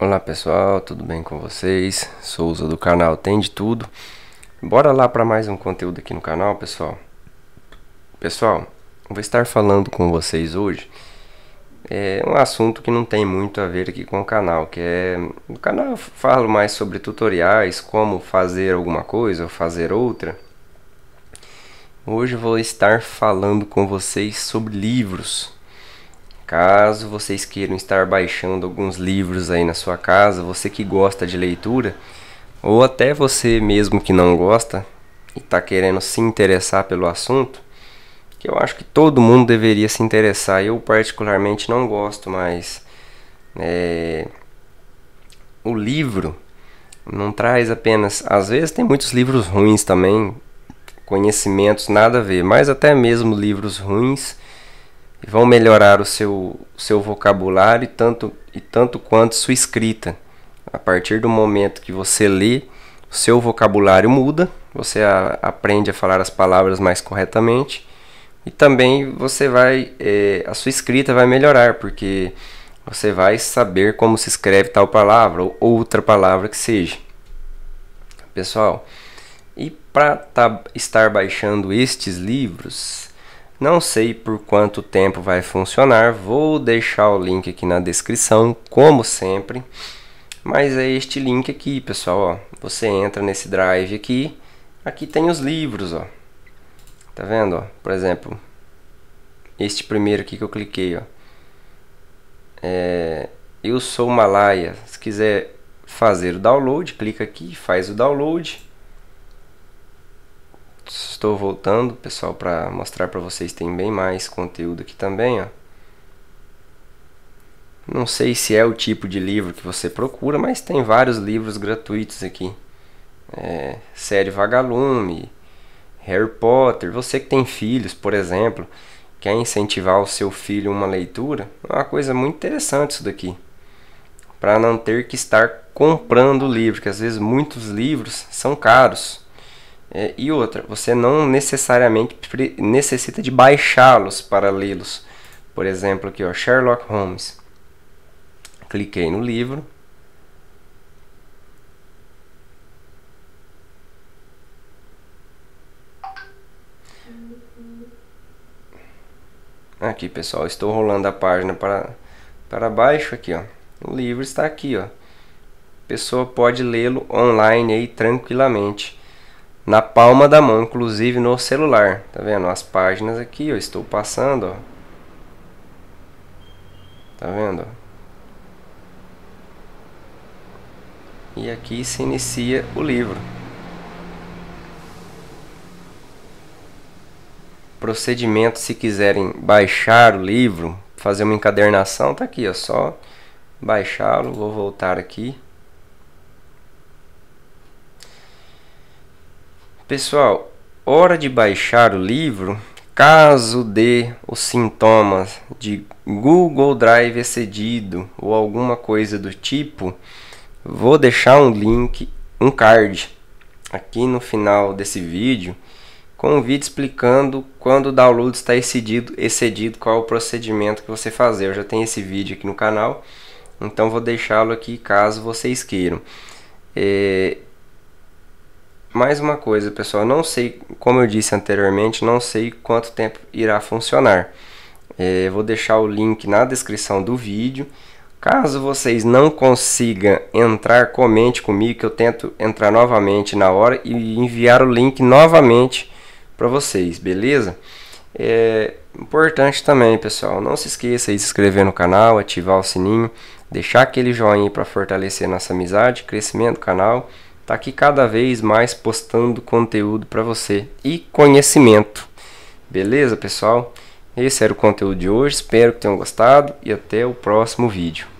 Olá pessoal, tudo bem com vocês? Souza do canal Tem de Tudo. Bora lá para mais um conteúdo aqui no canal, pessoal. Pessoal, vou estar falando com vocês hoje é um assunto que não tem muito a ver aqui com o canal, que é no canal eu falo mais sobre tutoriais, como fazer alguma coisa ou fazer outra. Hoje vou estar falando com vocês sobre livros. Caso vocês queiram estar baixando alguns livros aí na sua casa, você que gosta de leitura, ou até você mesmo que não gosta e está querendo se interessar pelo assunto, que eu acho que todo mundo deveria se interessar. Eu particularmente não gosto, mas é, o livro não traz apenas. Às vezes tem muitos livros ruins também, conhecimentos nada a ver, mas até mesmo livros ruins vão melhorar o seu, seu vocabulário tanto, e tanto quanto sua escrita. A partir do momento que você lê, o seu vocabulário muda, você a, aprende a falar as palavras mais corretamente e também você vai, é, a sua escrita vai melhorar, porque você vai saber como se escreve tal palavra ou outra palavra que seja. Pessoal, e para tá, estar baixando estes livros, não sei por quanto tempo vai funcionar, vou deixar o link aqui na descrição, como sempre. Mas é este link aqui, pessoal, ó. Você entra nesse drive aqui, aqui tem os livros, ó. Tá vendo, ó? Por exemplo, este primeiro aqui que eu cliquei, ó. É, eu sou Malaya. Se quiser fazer o download, clica aqui, faz o download estou voltando, pessoal, para mostrar para vocês tem bem mais conteúdo aqui também, ó. Não sei se é o tipo de livro que você procura, mas tem vários livros gratuitos aqui. É, série Vagalume, Harry Potter. Você que tem filhos, por exemplo, quer incentivar o seu filho uma leitura, é uma coisa muito interessante isso daqui. Para não ter que estar comprando livro, que às vezes muitos livros são caros. É, e outra, você não necessariamente necessita de baixá-los para lê-los. Por exemplo, aqui, ó, Sherlock Holmes. Cliquei no livro. Aqui, pessoal, estou rolando a página para, para baixo aqui, ó. O livro está aqui, ó. A pessoa pode lê-lo online aí tranquilamente na palma da mão, inclusive no celular. Tá vendo? As páginas aqui, eu estou passando, Tá vendo? E aqui se inicia o livro. Procedimento se quiserem baixar o livro, fazer uma encadernação, tá aqui, ó, só baixá-lo, vou voltar aqui. Pessoal, hora de baixar o livro caso dê os sintomas de Google Drive excedido ou alguma coisa do tipo, vou deixar um link, um card aqui no final desse vídeo com um vídeo explicando quando o download está excedido, excedido, qual é o procedimento que você fazer. Eu já tenho esse vídeo aqui no canal, então vou deixá-lo aqui caso vocês queiram. É, mais uma coisa, pessoal, não sei, como eu disse anteriormente, não sei quanto tempo irá funcionar. É, vou deixar o link na descrição do vídeo. Caso vocês não consigam entrar, comente comigo que eu tento entrar novamente na hora e enviar o link novamente para vocês, beleza? É importante também, pessoal, não se esqueça de se inscrever no canal, ativar o sininho, deixar aquele joinha para fortalecer nossa amizade, crescimento do canal tá aqui cada vez mais postando conteúdo para você e conhecimento. Beleza, pessoal? Esse era o conteúdo de hoje, espero que tenham gostado e até o próximo vídeo.